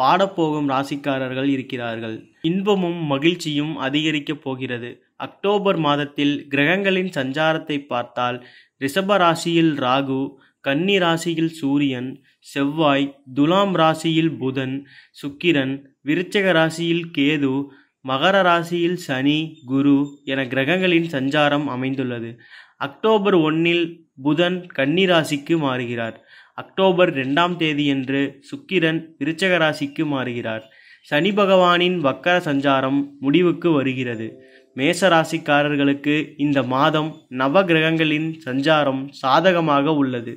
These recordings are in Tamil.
பாடப்போகும் ராசிக்காரர்கள் இருக்கிறார்கள் இன்பமும் மகிழ்ச்சியும் அதிகரிக்கப் போகிறது அக்டோபர் மாதத்தில் கிரகங்களின் சஞ்சாரத்தை பார்த்தால் ரிஷப ராசியில் ராகு கன்னி ராசியில் சூரியன் செவ்வாய் துலாம் ராசியில் புதன் சுக்கிரன் விருச்சக ராசியில் கேது மகர ராசியில் சனி குரு என கிரகங்களின் சஞ்சாரம் அமைந்துள்ளது அக்டோபர் ஒன்னில் புதன் கன்னி ராசிக்கு மாறுகிறார் அக்டோபர் ரெண்டாம் தேதியன்று சுக்கிரன் விருச்சக ராசிக்கு மாறுகிறார் சனி பகவானின் வக்கர சஞ்சாரம் முடிவுக்கு வருகிறது மேச ராசிக்காரர்களுக்கு இந்த மாதம் நவ கிரகங்களின் சஞ்சாரம் சாதகமாக உள்ளது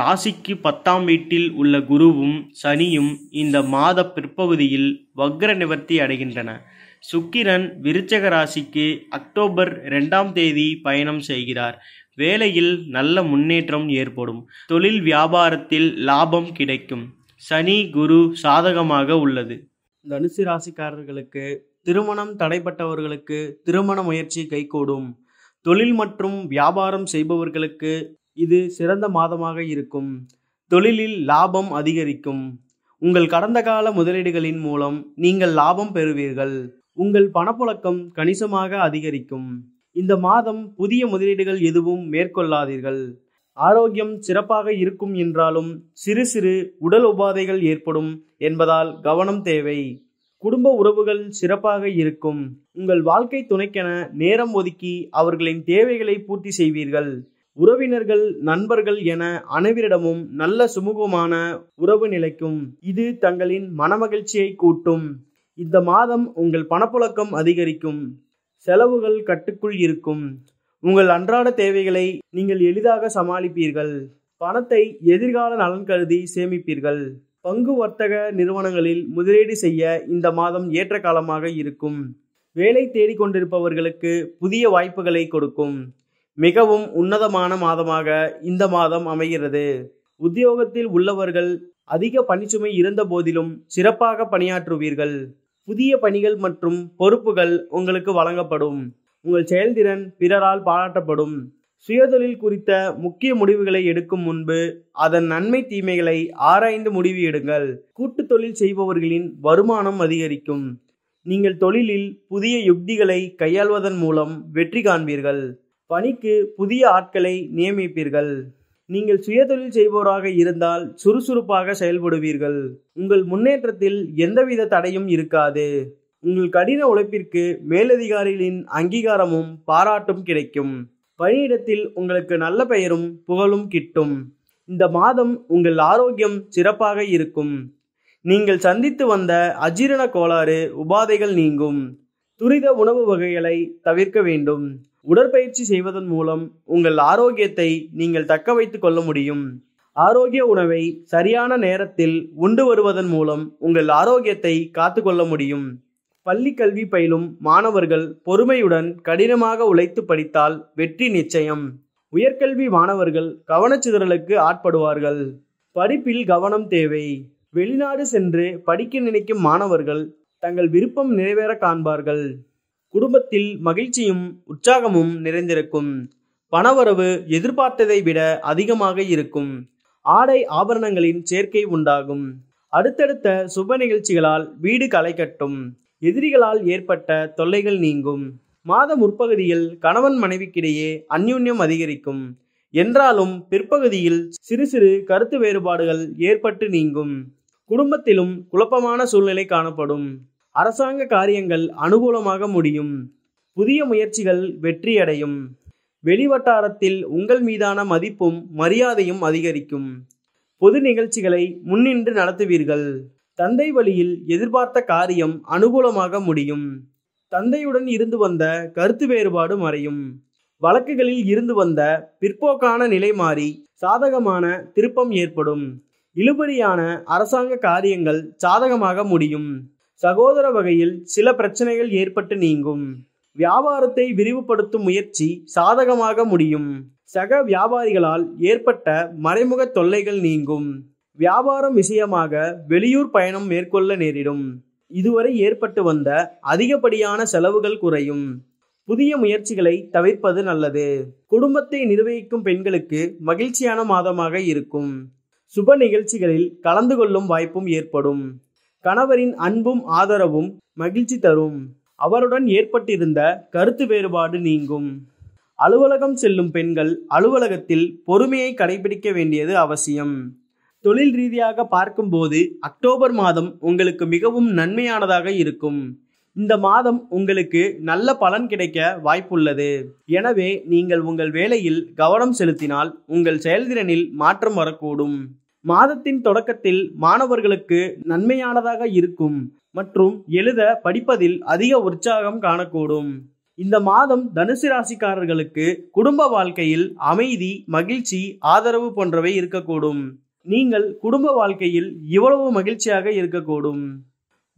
ராசிக்கு பத்தாம் வீட்டில் உள்ள குருவும் சனியும் இந்த மாத பிற்பகுதியில் வக்ர நிவர்த்தி அடைகின்றன சுக்கிரன் விருச்சக ராசிக்கு அக்டோபர் ரெண்டாம் தேதி பயணம் செய்கிறார் வேலையில் நல்ல முன்னேற்றம் ஏற்படும் தொழில் வியாபாரத்தில் லாபம் கிடைக்கும் சனி குரு சாதகமாக உள்ளது தனுசு ராசிக்காரர்களுக்கு திருமணம் தடைப்பட்டவர்களுக்கு திருமண முயற்சி கைகூடும் தொழில் மற்றும் வியாபாரம் செய்பவர்களுக்கு இது சிறந்த மாதமாக இருக்கும் தொழிலில் லாபம் அதிகரிக்கும் உங்கள் கடந்த கால முதலீடுகளின் மூலம் நீங்கள் லாபம் பெறுவீர்கள் உங்கள் பணப்புழக்கம் கணிசமாக அதிகரிக்கும் இந்த மாதம் புதிய முதலீடுகள் எதுவும் மேற்கொள்ளாதீர்கள் ஆரோக்கியம் சிறப்பாக இருக்கும் என்றாலும் சிறு சிறு உடல் உபாதைகள் ஏற்படும் என்பதால் கவனம் தேவை குடும்ப உறவுகள் சிறப்பாக இருக்கும் உங்கள் வாழ்க்கை துணைக்கென நேரம் ஒதுக்கி அவர்களின் தேவைகளை பூர்த்தி செய்வீர்கள் உறவினர்கள் நண்பர்கள் என அனைவரிடமும் நல்ல சுமூகமான உறவு நிலைக்கும் இது தங்களின் மனமகிழ்ச்சியை கூட்டும் இந்த மாதம் உங்கள் பணப்புழக்கம் அதிகரிக்கும் செலவுகள் கட்டுக்குள் இருக்கும் உங்கள் அன்றாட தேவைகளை நீங்கள் எளிதாக சமாளிப்பீர்கள் பணத்தை எதிர்கால நலன் கருதி சேமிப்பீர்கள் பங்கு வர்த்தக நிறுவனங்களில் முதலீடு செய்ய இந்த மாதம் ஏற்ற காலமாக இருக்கும் வேலை தேடிக்கொண்டிருப்பவர்களுக்கு புதிய வாய்ப்புகளை கொடுக்கும் மிகவும் உன்னதமான மாதமாக இந்த மாதம் அமைகிறது உத்தியோகத்தில் உள்ளவர்கள் அதிக பணிச்சுமை இருந்த போதிலும் சிறப்பாக பணியாற்றுவீர்கள் புதிய பணிகள் மற்றும் பொறுப்புகள் உங்களுக்கு வழங்கப்படும் உங்கள் செயல்திறன் பிறரால் பாராட்டப்படும் சுயதொழில் குறித்த முக்கிய முடிவுகளை எடுக்கும் முன்பு அதன் நன்மை தீமைகளை ஆராய்ந்து முடிவு எடுங்கள் கூட்டு தொழில் செய்பவர்களின் வருமானம் அதிகரிக்கும் நீங்கள் தொழிலில் புதிய யுக்திகளை கையாள்வதன் மூலம் வெற்றி காண்பீர்கள் பணிக்கு புதிய ஆட்களை நியமிப்பீர்கள் நீங்கள் சுயதொழில் செய்பவராக இருந்தால் சுறுசுறுப்பாக செயல்படுவீர்கள் உங்கள் முன்னேற்றத்தில் எந்தவித தடையும் இருக்காது உங்கள் கடின உழைப்பிற்கு மேலதிகாரிகளின் அங்கீகாரமும் பாராட்டும் கிடைக்கும் பணியிடத்தில் உங்களுக்கு நல்ல பெயரும் புகழும் கிட்டும் இந்த மாதம் உங்கள் ஆரோக்கியம் சிறப்பாக இருக்கும் நீங்கள் சந்தித்து வந்த அஜீரண கோளாறு உபாதைகள் நீங்கும் துரித உணவு வகைகளை தவிர்க்க வேண்டும் உடற்பயிற்சி செய்வதன் மூலம் உங்கள் ஆரோக்கியத்தை நீங்கள் தக்க வைத்துக் கொள்ள முடியும் ஆரோக்கிய உணவை சரியான நேரத்தில் உண்டு வருவதன் மூலம் உங்கள் ஆரோக்கியத்தை காத்துக்கொள்ள முடியும் பள்ளி கல்வி பயிலும் மாணவர்கள் பொறுமையுடன் கடினமாக உழைத்து படித்தால் வெற்றி நிச்சயம் உயர்கல்வி மாணவர்கள் கவனச்சிதறலுக்கு ஆட்படுவார்கள் படிப்பில் கவனம் தேவை வெளிநாடு சென்று படிக்க நினைக்கும் மாணவர்கள் தங்கள் விருப்பம் நிறைவேற காண்பார்கள் குடும்பத்தில் மகிழ்ச்சியும் உற்சாகமும் நிறைந்திருக்கும் பணவரவு எதிர்பார்த்ததை விட அதிகமாக இருக்கும் ஆடை ஆபரணங்களின் சேர்க்கை உண்டாகும் அடுத்தடுத்த சுப நிகழ்ச்சிகளால் வீடு களை கட்டும் எதிரிகளால் ஏற்பட்ட தொல்லைகள் நீங்கும் மாத முற்பகுதியில் கணவன் மனைவிக்கிடையே அந்யூன்யம் அதிகரிக்கும் என்றாலும் பிற்பகுதியில் சிறு சிறு கருத்து வேறுபாடுகள் ஏற்பட்டு நீங்கும் குடும்பத்திலும் குழப்பமான சூழ்நிலை காணப்படும் அரசாங்க காரியங்கள் அனுகூலமாக முடியும் புதிய முயற்சிகள் வெற்றியடையும் வெளிவட்டாரத்தில் உங்கள் மீதான மதிப்பும் மரியாதையும் அதிகரிக்கும் பொது நிகழ்ச்சிகளை முன்னின்று நடத்துவீர்கள் தந்தை வழியில் எதிர்பார்த்த காரியம் அனுகூலமாக முடியும் தந்தையுடன் இருந்து வந்த கருத்து வேறுபாடு மறையும் வழக்குகளில் இருந்து வந்த பிற்போக்கான நிலை மாறி சாதகமான திருப்பம் ஏற்படும் இழுபறியான அரசாங்க காரியங்கள் சாதகமாக முடியும் சகோதர வகையில் சில பிரச்சனைகள் ஏற்பட்டு நீங்கும் வியாபாரத்தை விரிவுபடுத்தும் முயற்சி சாதகமாக முடியும் சக வியாபாரிகளால் ஏற்பட்ட மறைமுக தொல்லைகள் நீங்கும் வியாபாரம் விஷயமாக வெளியூர் பயணம் மேற்கொள்ள நேரிடும் இதுவரை ஏற்பட்டு வந்த அதிகப்படியான செலவுகள் குறையும் புதிய முயற்சிகளை தவிர்ப்பது நல்லது குடும்பத்தை நிர்வகிக்கும் பெண்களுக்கு மகிழ்ச்சியான மாதமாக இருக்கும் சுப நிகழ்ச்சிகளில் கலந்து கொள்ளும் வாய்ப்பும் ஏற்படும் கணவரின் அன்பும் ஆதரவும் மகிழ்ச்சி தரும் அவருடன் ஏற்பட்டிருந்த கருத்து வேறுபாடு நீங்கும் அலுவலகம் செல்லும் பெண்கள் அலுவலகத்தில் பொறுமையை கடைபிடிக்க வேண்டியது அவசியம் தொழில் ரீதியாக பார்க்கும்போது அக்டோபர் மாதம் உங்களுக்கு மிகவும் நன்மையானதாக இருக்கும் இந்த மாதம் உங்களுக்கு நல்ல பலன் கிடைக்க வாய்ப்புள்ளது எனவே நீங்கள் உங்கள் வேலையில் கவனம் செலுத்தினால் உங்கள் செயல்திறனில் மாற்றம் வரக்கூடும் மாதத்தின் தொடக்கத்தில் மாணவர்களுக்கு நன்மையானதாக இருக்கும் மற்றும் எழுத படிப்பதில் அதிக உற்சாகம் காணக்கூடும் இந்த மாதம் தனுசு ராசிக்காரர்களுக்கு குடும்ப வாழ்க்கையில் அமைதி மகிழ்ச்சி ஆதரவு போன்றவை இருக்கக்கூடும் நீங்கள் குடும்ப வாழ்க்கையில் இவ்வளவு மகிழ்ச்சியாக இருக்கக்கூடும்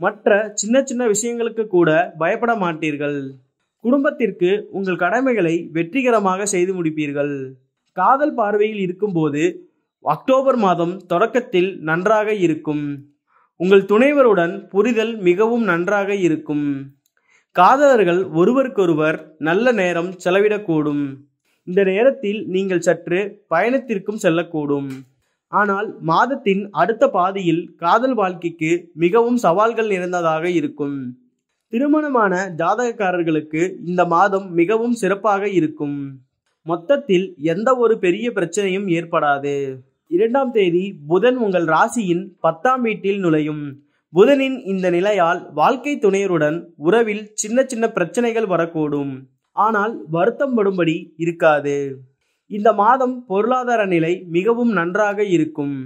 மற்ற சின்ன சின்ன விஷயங்களுக்கு கூட பயப்பட மாட்டீர்கள் குடும்பத்திற்கு உங்கள் கடமைகளை வெற்றிகரமாக செய்து முடிப்பீர்கள் காதல் பார்வையில் இருக்கும்போது அக்டோபர் மாதம் தொடக்கத்தில் நன்றாக இருக்கும் உங்கள் துணைவருடன் புரிதல் மிகவும் நன்றாக இருக்கும் காதலர்கள் ஒருவருக்கொருவர் நல்ல நேரம் செலவிடக்கூடும் இந்த நேரத்தில் நீங்கள் சற்று பயணத்திற்கும் செல்லக்கூடும் ஆனால் மாதத்தின் அடுத்த பாதியில் காதல் வாழ்க்கைக்கு மிகவும் சவால்கள் நிறைந்ததாக இருக்கும் திருமணமான ஜாதகக்காரர்களுக்கு இந்த மாதம் மிகவும் சிறப்பாக இருக்கும் மொத்தத்தில் எந்த ஒரு பெரிய பிரச்சனையும் ஏற்படாது இரண்டாம் தேதி புதன் உங்கள் ராசியின் பத்தாம் வீட்டில் நுழையும் புதனின் இந்த நிலையால் வாழ்க்கை துணையருடன் உறவில் சின்ன சின்ன பிரச்சனைகள் வரக்கூடும் ஆனால் வருத்தம் படும்படி இருக்காது இந்த மாதம் பொருளாதார நிலை மிகவும் நன்றாக இருக்கும்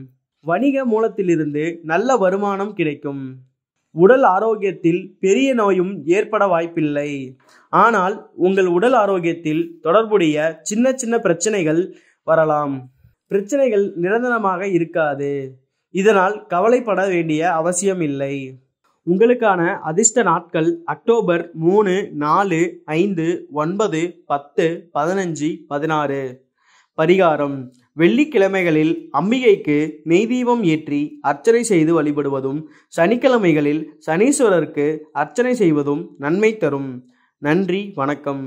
வணிக மூலத்திலிருந்து நல்ல வருமானம் கிடைக்கும் உடல் ஆரோக்கியத்தில் பெரிய நோயும் ஏற்பட வாய்ப்பில்லை ஆனால் உங்கள் உடல் ஆரோக்கியத்தில் தொடர்புடைய சின்ன சின்ன பிரச்சனைகள் வரலாம் பிரச்சனைகள் நிரந்தரமாக இருக்காது இதனால் கவலைப்பட வேண்டிய அவசியம் இல்லை உங்களுக்கான அதிர்ஷ்ட நாட்கள் அக்டோபர் மூணு நாலு ஐந்து ஒன்பது பத்து பதினஞ்சு பதினாறு பரிகாரம் வெள்ளிக்கிழமைகளில் அம்பிகைக்கு நெய்தீபம் ஏற்றி அர்ச்சனை செய்து வழிபடுவதும் சனிக்கிழமைகளில் சனீஸ்வரருக்கு அர்ச்சனை செய்வதும் நன்மை தரும் நன்றி வணக்கம்